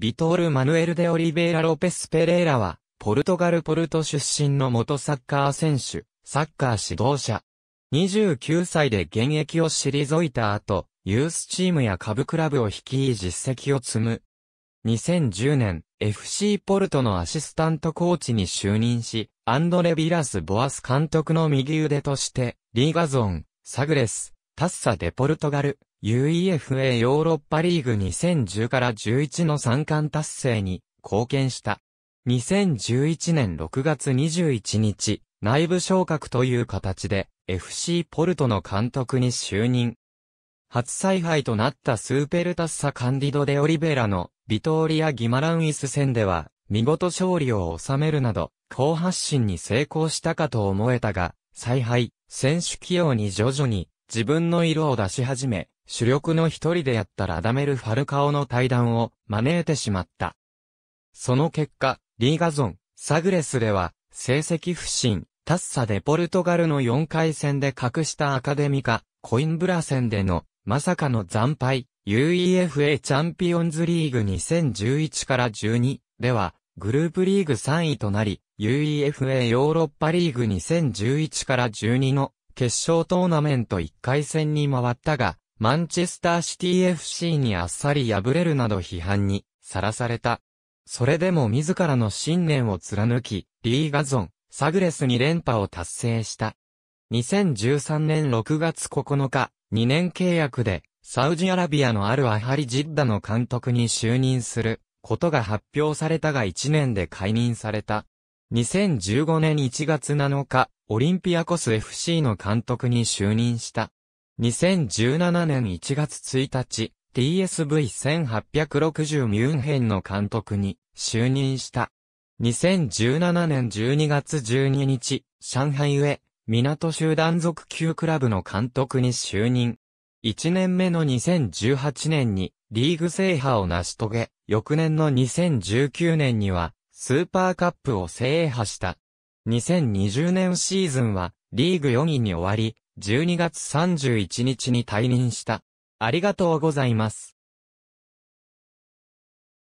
ビトール・マヌエル・デ・オリベイラ・ロペス・ペレイラは、ポルトガル・ポルト出身の元サッカー選手、サッカー指導者。29歳で現役を退いた後、ユースチームや株クラブを率い実績を積む。2010年、FC ポルトのアシスタントコーチに就任し、アンドレ・ビラス・ボアス監督の右腕として、リーガゾン、サグレス、タッサ・デポルトガル、UEFA ヨーロッパリーグ2010から11の三冠達成に貢献した。2011年6月21日、内部昇格という形で FC ポルトの監督に就任。初采配となったスーペルタッサ・カンディド・デ・オリベラのビトーリア・ギマランイス戦では見事勝利を収めるなど、好発進に成功したかと思えたが、采配、選手起用に徐々に自分の色を出し始め、主力の一人でやったラダメル・ファルカオの対談を招いてしまった。その結果、リーガゾン、サグレスでは、成績不振、タッサでポルトガルの4回戦で隠したアカデミカ、コインブラ戦での、まさかの惨敗、UEFA チャンピオンズリーグ2011から12では、グループリーグ3位となり、UEFA ヨーロッパリーグ2011から12の決勝トーナメント1回戦に回ったが、マンチェスターシティ FC にあっさり敗れるなど批判にさらされた。それでも自らの信念を貫き、リーガゾン、サグレスに連覇を達成した。2013年6月9日、2年契約で、サウジアラビアのあるアハリ・ジッダの監督に就任することが発表されたが1年で解任された。2015年1月7日、オリンピアコス FC の監督に就任した。2017年1月1日、TSV1860 ミュンヘンの監督に就任した。2017年12月12日、上海上、港集団属級クラブの監督に就任。1年目の2018年にリーグ制覇を成し遂げ、翌年の2019年にはスーパーカップを制覇した。2020年シーズンは、リーグ4位に終わり、12月31日に退任した。ありがとうございます。